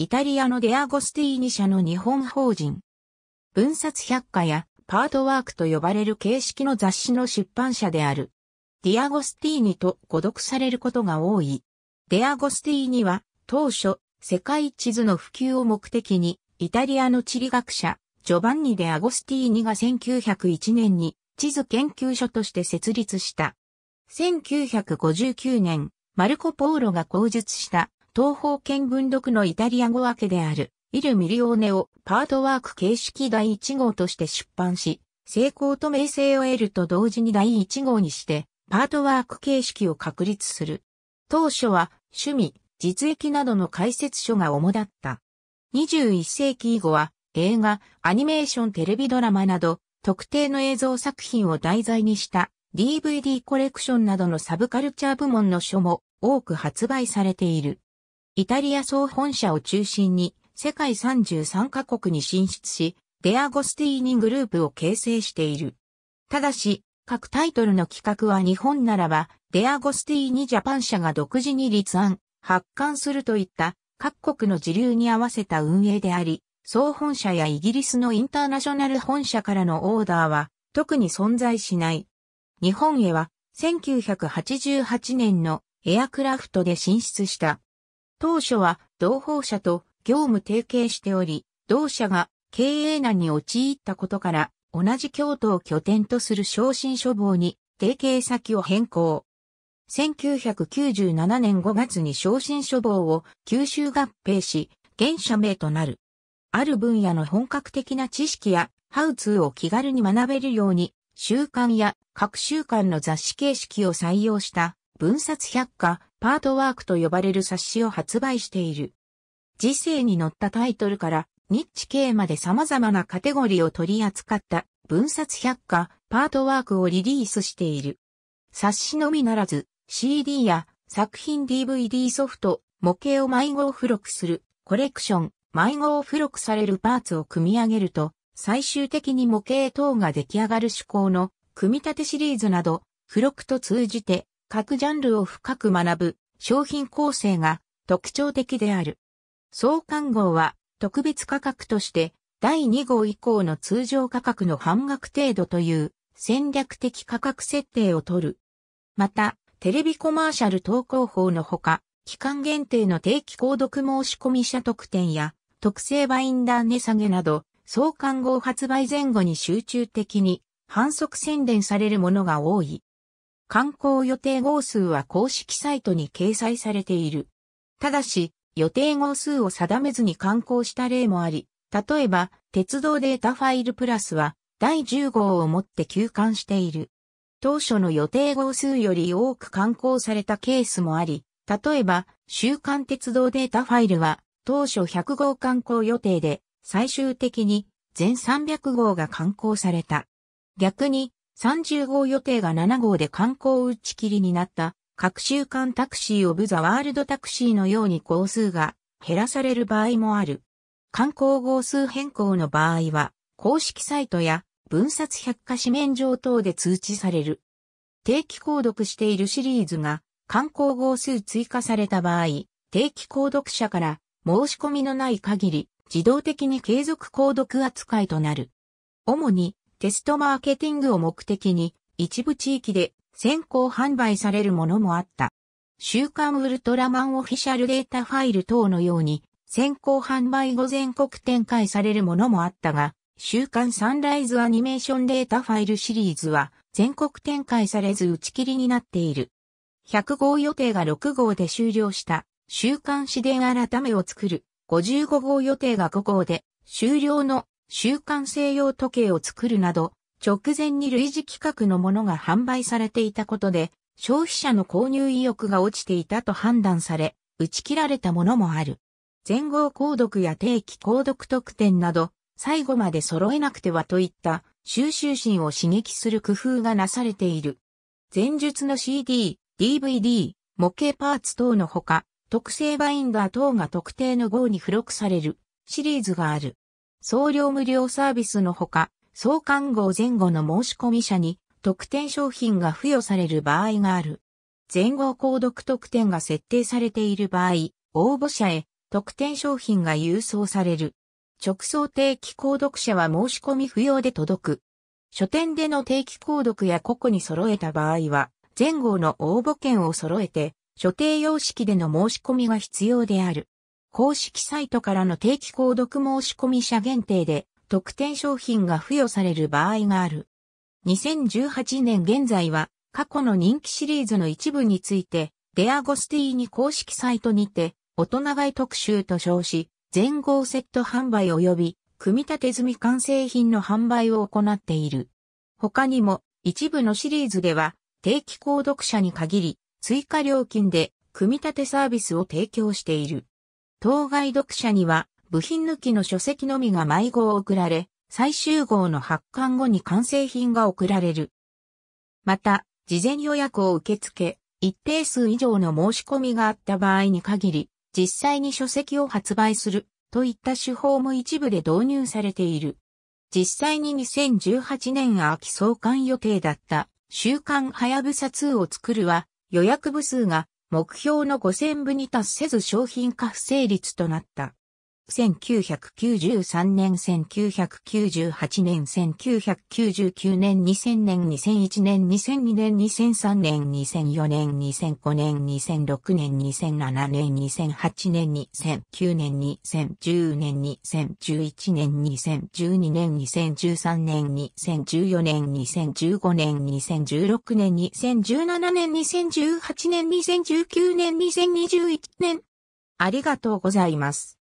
イタリアのデアゴスティーニ社の日本法人。分冊百科やパートワークと呼ばれる形式の雑誌の出版社である。ディアゴスティーニと誤読されることが多い。デアゴスティーニは当初世界地図の普及を目的にイタリアの地理学者ジョバンニ・デアゴスティーニが1901年に地図研究所として設立した。1959年マルコ・ポーロが口述した東方見聞読のイタリア語訳である、イル・ミリオーネをパートワーク形式第1号として出版し、成功と名声を得ると同時に第1号にして、パートワーク形式を確立する。当初は、趣味、実益などの解説書が主だった。21世紀以後は、映画、アニメーションテレビドラマなど、特定の映像作品を題材にした DVD コレクションなどのサブカルチャー部門の書も多く発売されている。イタリア総本社を中心に世界33カ国に進出し、デアゴスティーニグループを形成している。ただし、各タイトルの企画は日本ならば、デアゴスティーニジャパン社が独自に立案、発刊するといった各国の自流に合わせた運営であり、総本社やイギリスのインターナショナル本社からのオーダーは特に存在しない。日本へは1988年のエアクラフトで進出した。当初は同胞社と業務提携しており、同社が経営難に陥ったことから、同じ京都を拠点とする昇進処房に提携先を変更。1997年5月に昇進処房を吸収合併し、現社名となる。ある分野の本格的な知識やハウツーを気軽に学べるように、週刊や各週刊の雑誌形式を採用した文冊百科、パートワークと呼ばれる冊子を発売している。時世に載ったタイトルからニッチ系まで様々なカテゴリーを取り扱った文冊百科、パートワークをリリースしている。冊子のみならず CD や作品 DVD ソフト、模型を迷子を付録するコレクション、迷子を付録されるパーツを組み上げると最終的に模型等が出来上がる趣向の組み立てシリーズなど付録と通じて各ジャンルを深く学ぶ商品構成が特徴的である。創刊号は特別価格として第2号以降の通常価格の半額程度という戦略的価格設定を取る。また、テレビコマーシャル投稿法のほか、期間限定の定期購読申込者特典や特製バインダー値下げなど、創刊号発売前後に集中的に反則宣伝されるものが多い。観光予定号数は公式サイトに掲載されている。ただし、予定号数を定めずに観光した例もあり、例えば、鉄道データファイルプラスは、第10号をもって休館している。当初の予定号数より多く観光されたケースもあり、例えば、週刊鉄道データファイルは、当初100号観光予定で、最終的に全300号が観光された。逆に、30号予定が7号で観光打ち切りになった各週間タクシーオブザワールドタクシーのように号数が減らされる場合もある。観光号数変更の場合は公式サイトや分冊百科紙面上等で通知される。定期購読しているシリーズが観光号数追加された場合、定期購読者から申し込みのない限り自動的に継続購読扱いとなる。主にテストマーケティングを目的に、一部地域で先行販売されるものもあった。週刊ウルトラマンオフィシャルデータファイル等のように、先行販売後全国展開されるものもあったが、週刊サンライズアニメーションデータファイルシリーズは全国展開されず打ち切りになっている。100号予定が6号で終了した週刊市電改めを作る。55号予定が5号で終了の週刊西洋時計を作るなど、直前に類似企画のものが販売されていたことで、消費者の購入意欲が落ちていたと判断され、打ち切られたものもある。全後購読や定期購読特典など、最後まで揃えなくてはといった収集心を刺激する工夫がなされている。前述の CD、DVD、模型パーツ等のほか、特製バインダー等が特定の号に付録されるシリーズがある。送料無料サービスのほか、送看号前後の申し込み者に特典商品が付与される場合がある。前後購読特典が設定されている場合、応募者へ特典商品が郵送される。直送定期購読者は申し込み不要で届く。書店での定期購読や個々に揃えた場合は、前後の応募券を揃えて、所定様式での申し込みが必要である。公式サイトからの定期購読申し込み者限定で特典商品が付与される場合がある。2018年現在は過去の人気シリーズの一部についてデアゴスティーニ公式サイトにて大人買い特集と称し全号セット販売及び組み立て済み完成品の販売を行っている。他にも一部のシリーズでは定期購読者に限り追加料金で組み立てサービスを提供している。当該読者には部品抜きの書籍のみが毎号送られ、最終号の発刊後に完成品が送られる。また、事前予約を受け付け、一定数以上の申し込みがあった場合に限り、実際に書籍を発売するといった手法も一部で導入されている。実際に2018年秋創刊予定だった週刊はやぶさ2を作るは予約部数が目標の5000部に達せず商品化不成立となった。1993年、1998年、1999年、2000年、2001年、2002年、2003年、2004年、2005年、2006年、2007年、2008年、2009年、2010年、2011年、2012年、2013年、2014年、2015年、2016年、2017年、2018年、2019年、2021年。ありがとうございます。